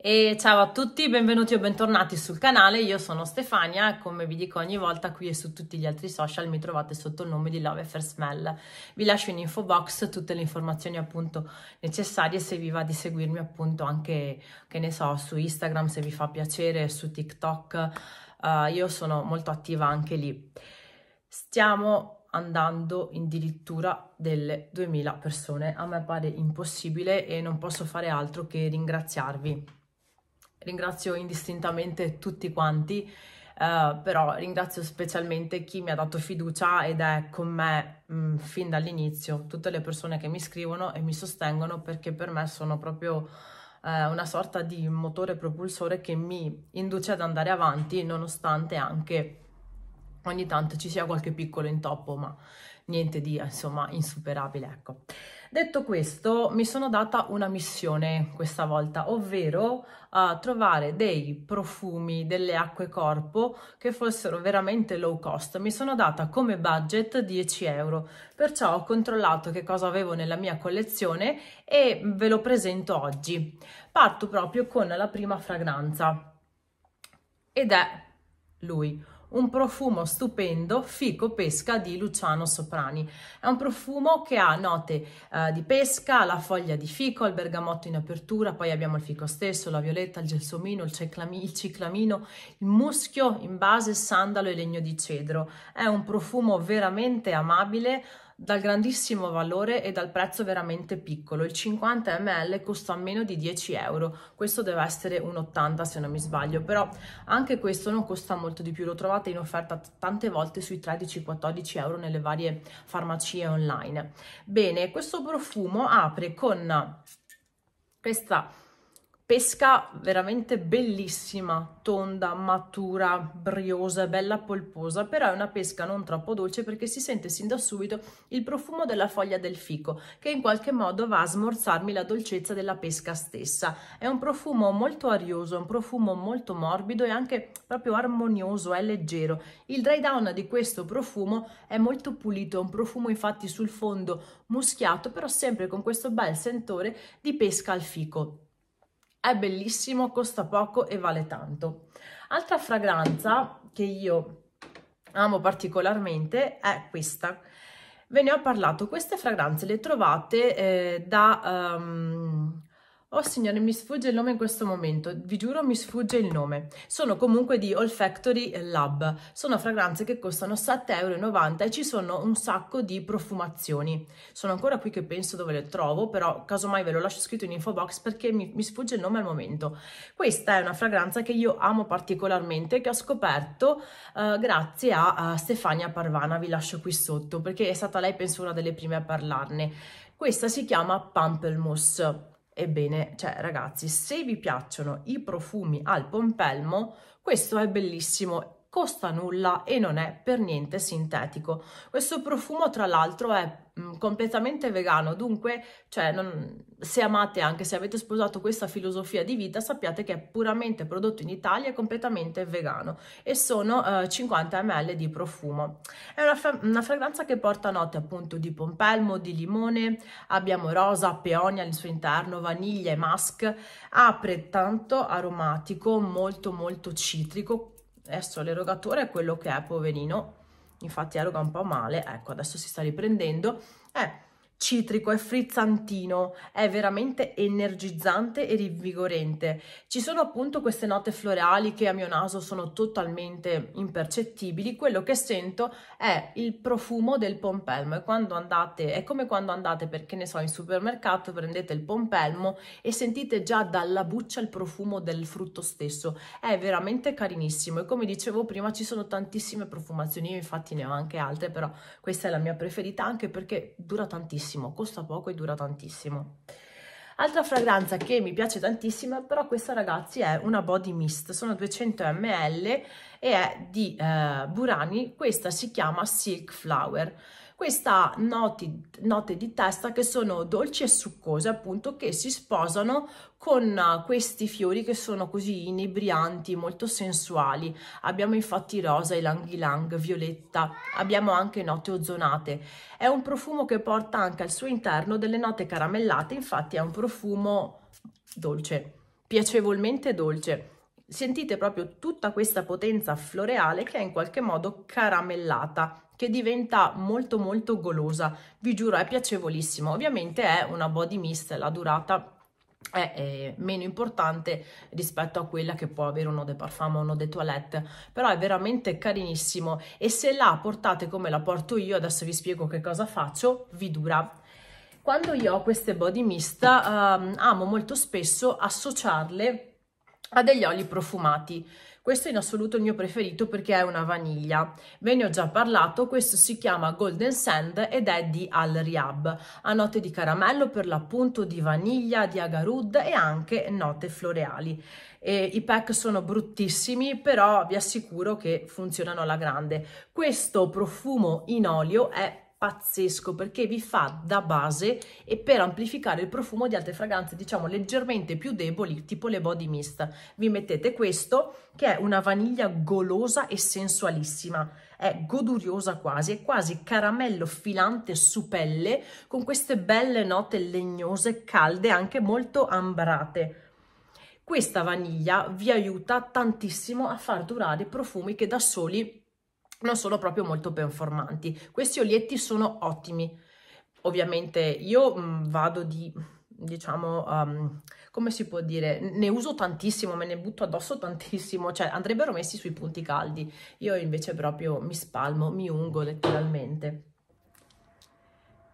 E ciao a tutti, benvenuti o bentornati sul canale, io sono Stefania come vi dico ogni volta qui e su tutti gli altri social mi trovate sotto il nome di Love Fair Smell. Vi lascio in info box tutte le informazioni appunto necessarie se vi va di seguirmi appunto anche, che ne so, su Instagram se vi fa piacere, su TikTok, uh, io sono molto attiva anche lì. Stiamo andando addirittura delle 2000 persone, a me pare impossibile e non posso fare altro che ringraziarvi ringrazio indistintamente tutti quanti, eh, però ringrazio specialmente chi mi ha dato fiducia ed è con me mh, mm, fin dall'inizio, tutte le persone che mi scrivono e mi sostengono perché per me sono proprio eh, una sorta di motore propulsore che mi induce ad andare avanti nonostante anche ogni tanto ci sia qualche piccolo intoppo, ma niente di insomma insuperabile ecco detto questo mi sono data una missione questa volta ovvero uh, trovare dei profumi delle acque corpo che fossero veramente low cost mi sono data come budget 10 euro perciò ho controllato che cosa avevo nella mia collezione e ve lo presento oggi parto proprio con la prima fragranza ed è lui un profumo stupendo, Fico Pesca di Luciano Soprani. È un profumo che ha note eh, di pesca, la foglia di fico, il bergamotto in apertura, poi abbiamo il fico stesso, la violetta, il gelsomino, il, il ciclamino, il muschio in base, sandalo e legno di cedro. È un profumo veramente amabile, dal grandissimo valore e dal prezzo veramente piccolo. Il 50 ml costa meno di 10 euro, questo deve essere un 80 se non mi sbaglio, però anche questo non costa molto di più, lo trovate in offerta tante volte sui 13-14 euro nelle varie farmacie online. Bene, questo profumo apre con questa pesca veramente bellissima, tonda, matura, briosa, bella polposa, però è una pesca non troppo dolce perché si sente sin da subito il profumo della foglia del fico che in qualche modo va a smorzarmi la dolcezza della pesca stessa. È un profumo molto arioso, un profumo molto morbido e anche proprio armonioso, è leggero. Il dry down di questo profumo è molto pulito, è un profumo infatti sul fondo muschiato, però sempre con questo bel sentore di pesca al fico. È bellissimo, costa poco e vale tanto. Altra fragranza che io amo particolarmente è questa. Ve ne ho parlato, queste fragranze le trovate eh, da um, Oh signore, mi sfugge il nome in questo momento, vi giuro mi sfugge il nome. Sono comunque di Olfactory Lab, sono fragranze che costano 7,90 euro e ci sono un sacco di profumazioni. Sono ancora qui che penso dove le trovo, però casomai ve lo lascio scritto in info box perché mi, mi sfugge il nome al momento. Questa è una fragranza che io amo particolarmente, che ho scoperto eh, grazie a, a Stefania Parvana, vi lascio qui sotto, perché è stata lei penso una delle prime a parlarne. Questa si chiama Pamplemousse Ebbene, cioè ragazzi, se vi piacciono i profumi al pompelmo, questo è bellissimo costa nulla e non è per niente sintetico. Questo profumo tra l'altro è mm, completamente vegano, dunque cioè, non, se amate anche se avete sposato questa filosofia di vita sappiate che è puramente prodotto in Italia e completamente vegano e sono eh, 50 ml di profumo. È una, una, fragranza che porta note appunto di pompelmo, di limone, abbiamo rosa, peonia al suo interno, vaniglia e musk, apre tanto aromatico, molto molto citrico, adesso l'erogatore è quello che è poverino infatti eroga un po' male ecco adesso si sta riprendendo eh, citrico, e frizzantino, è veramente energizzante e rivigorente. Ci sono appunto queste note floreali che a mio naso sono totalmente impercettibili, quello che sento è il profumo del pompelmo e quando andate, è come quando andate, perché ne so, in supermercato, prendete il pompelmo e sentite già dalla buccia il profumo del frutto stesso, è veramente carinissimo e come dicevo prima ci sono tantissime profumazioni, io infatti ne ho anche altre, però questa è la mia preferita anche perché dura tantissimo tantissimo, costa poco e dura tantissimo. Altra fragranza che mi piace tantissimo, però questa ragazzi è una body mist, sono 200 ml e è di eh, Burani, questa si chiama Silk Flower questa noti, note di testa che sono dolci e succose appunto che si sposano con eh, questi fiori che sono così inebrianti, molto sensuali. Abbiamo infatti rosa, ylang ylang, violetta, abbiamo anche note ozonate. È un profumo che porta anche al suo interno delle note caramellate, infatti è un profumo dolce, piacevolmente dolce sentite proprio tutta questa potenza floreale che è in qualche modo caramellata che diventa molto molto golosa, vi giuro è piacevolissimo, ovviamente è una body mist, la durata è, è meno importante rispetto a quella che può avere uno de parfum o uno de toilette però è veramente carinissimo e se la portate come la porto io adesso vi spiego che cosa faccio vi dura quando io ho queste body mist um, amo molto spesso associarle ha degli oli profumati. Questo è in assoluto il mio preferito perché è una vaniglia. Ve ne ho già parlato, questo si chiama Golden Sand ed è di Al Riab. Ha note di caramello per l'appunto, di vaniglia, di agarud e anche note floreali. E I pack sono bruttissimi, però vi assicuro che funzionano alla grande. Questo profumo in olio è pazzesco perché vi fa da base e per amplificare il profumo di altre fragranze diciamo leggermente più deboli tipo le body mist vi mettete questo che è una vaniglia golosa e sensualissima è goduriosa quasi è quasi caramello filante su pelle con queste belle note legnose calde anche molto ambrate questa vaniglia vi aiuta tantissimo a far durare profumi che da soli non sono proprio molto performanti. Questi olietti sono ottimi. Ovviamente io mh, mm, vado di, diciamo, um, come si può dire, ne uso tantissimo, me ne butto addosso tantissimo, cioè andrebbero messi sui punti caldi. Io invece proprio mi spalmo, mi ungo letteralmente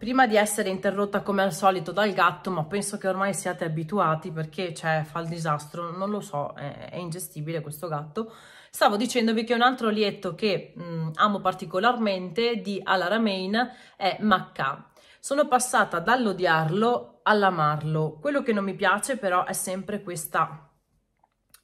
prima di essere interrotta come al solito dal gatto, ma penso che ormai siate abituati perché cioè, fa il disastro, non lo so, è, è, ingestibile questo gatto. Stavo dicendovi che un altro lieto che mh, mm, amo particolarmente di Alara Main è Macca. Sono passata dall'odiarlo all'amarlo. Quello che non mi piace però è sempre questa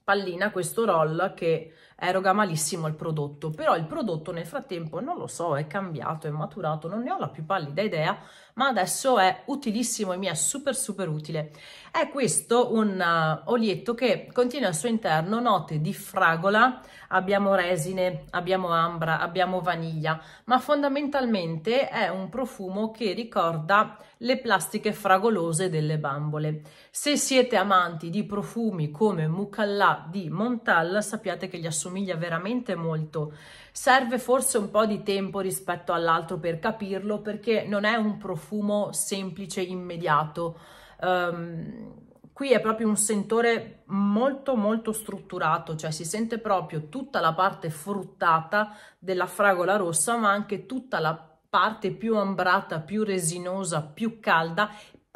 pallina, questo roll che eroga malissimo il prodotto, però il prodotto nel frattempo non lo so, è cambiato, è maturato, non ne ho la più pallida idea, ma adesso è utilissimo e mi è super super utile. È questo un uh, olietto che contiene al suo interno note di fragola, abbiamo resine, abbiamo ambra, abbiamo vaniglia, ma fondamentalmente è un profumo che ricorda le plastiche fragolose delle bambole. Se siete amanti di profumi come Mucallà di Montal, sappiate che gli associ assomiglia veramente molto. Serve forse un po' di tempo rispetto all'altro per capirlo perché non è un profumo semplice, immediato. Um, qui è proprio un sentore molto molto strutturato, cioè si sente proprio tutta la parte fruttata della fragola rossa, ma anche tutta la parte più ambrata, più resinosa, più calda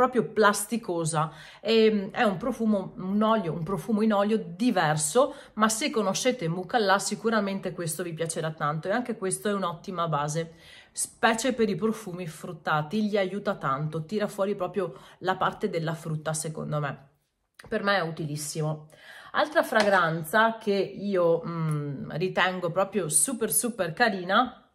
proprio plasticosa. E, ehm, è un profumo, un olio, un profumo in olio diverso, ma se conoscete Mucallà sicuramente questo vi piacerà tanto e anche questo è un'ottima base specie per i profumi fruttati, gli aiuta tanto, tira fuori proprio la parte della frutta secondo me. Per me è utilissimo. Altra fragranza che io mh, mm, ritengo proprio super super carina,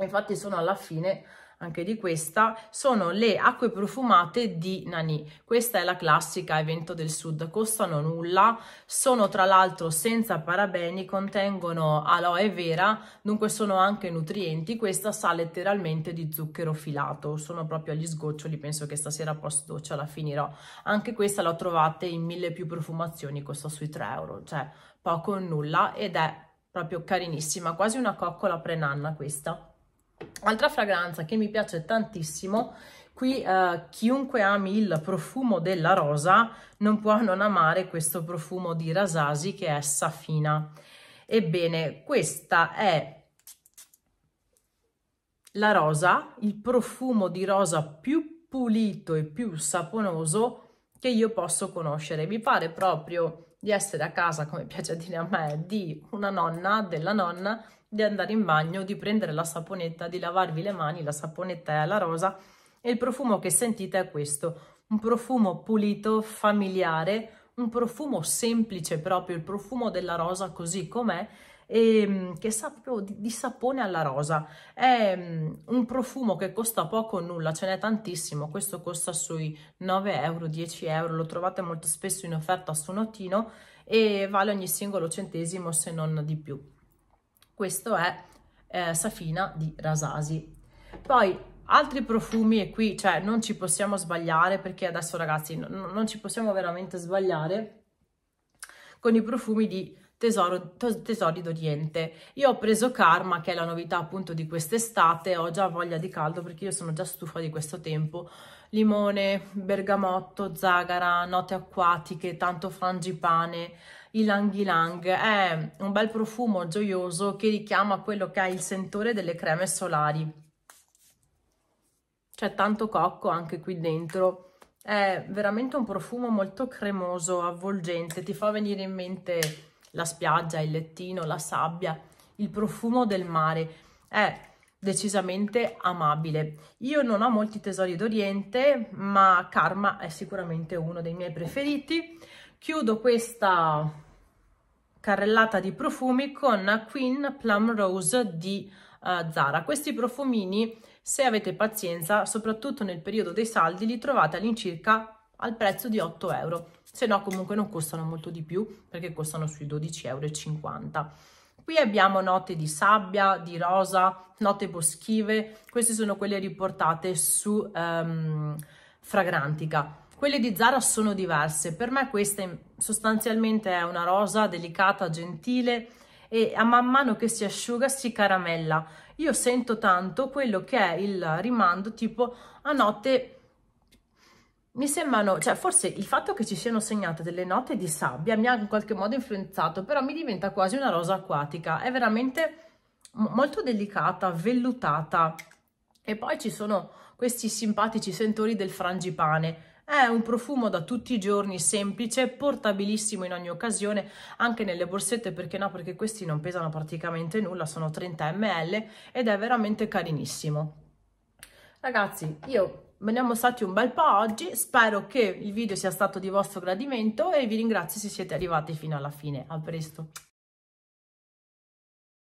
infatti sono alla fine anche di questa, sono le acque profumate di Nani. Questa è la classica evento del sud, costano nulla, sono tra l'altro senza parabeni, contengono aloe vera, dunque sono anche nutrienti. Questa sa letteralmente di zucchero filato, sono proprio agli sgoccioli, penso che stasera post doccia la finirò. Anche questa la trovate in mille più profumazioni, costa sui 3 euro, cioè poco o nulla ed è proprio carinissima, quasi una coccola pre-nanna questa. Altra fragranza che mi piace tantissimo, qui eh, chiunque ami il profumo della rosa non può non amare questo profumo di Rasasi che è Safina. Ebbene, questa è la rosa, il profumo di rosa più pulito e più saponoso che io posso conoscere. Mi pare proprio di essere a casa, come piace dire a me, di una nonna, della nonna, di andare in bagno, di prendere la saponetta, di lavarvi le mani, la saponetta è alla rosa e il profumo che sentite è questo, un profumo pulito, familiare, un profumo semplice proprio, il profumo della rosa così com'è, e, ehm, che sa proprio di, di, sapone alla rosa. È mm, un profumo che costa poco o nulla, ce n'è tantissimo, questo costa sui 9 euro, 10 euro, lo trovate molto spesso in offerta su Notino e vale ogni singolo centesimo se non di più. Questo è eh, Safina di Rasasi. Poi altri profumi e qui cioè non ci possiamo sbagliare perché adesso ragazzi non, non ci possiamo veramente sbagliare con i profumi di Tesoro, tesori d'Oriente. Io ho preso Karma, che è la novità appunto di quest'estate, ho già voglia di caldo perché io sono già stufa di questo tempo, limone, bergamotto, zagara, note acquatiche, tanto frangipane, ilang ilang. È un bel profumo gioioso che richiama quello che è il sentore delle creme solari. C'è tanto cocco anche qui dentro. È veramente un profumo molto cremoso, avvolgente, ti fa venire in mente la spiaggia, il lettino, la sabbia, il profumo del mare. È decisamente amabile. Io non ho molti tesori d'Oriente, ma Karma è sicuramente uno dei miei preferiti. Chiudo questa carrellata di profumi con Queen Plum Rose di uh, Zara. Questi profumini, se avete pazienza, soprattutto nel periodo dei saldi, li trovate all'incirca al prezzo di 8 euro. Se no comunque non costano molto di più perché costano sui 12,50 euro. Qui abbiamo note di sabbia, di rosa, note boschive, queste sono quelle riportate su um, Fragrantica. Quelle di Zara sono diverse, per me questa sostanzialmente è una rosa delicata, gentile e a man mano che si asciuga si caramella. Io sento tanto quello che è il rimando tipo a notte mi sembrano, cioè forse il fatto che ci siano segnate delle note di sabbia mi ha in qualche modo influenzato, però mi diventa quasi una rosa acquatica, è veramente molto delicata, vellutata e poi ci sono questi simpatici sentori del frangipane, è un profumo da tutti i giorni, semplice, portabilissimo in ogni occasione, anche nelle borsette, perché no? Perché questi non pesano praticamente nulla, sono 30 ml ed è veramente carinissimo. Ragazzi, io me ne ho mostrati un bel po' oggi, spero che il video sia stato di vostro gradimento e vi ringrazio se siete arrivati fino alla fine. A presto!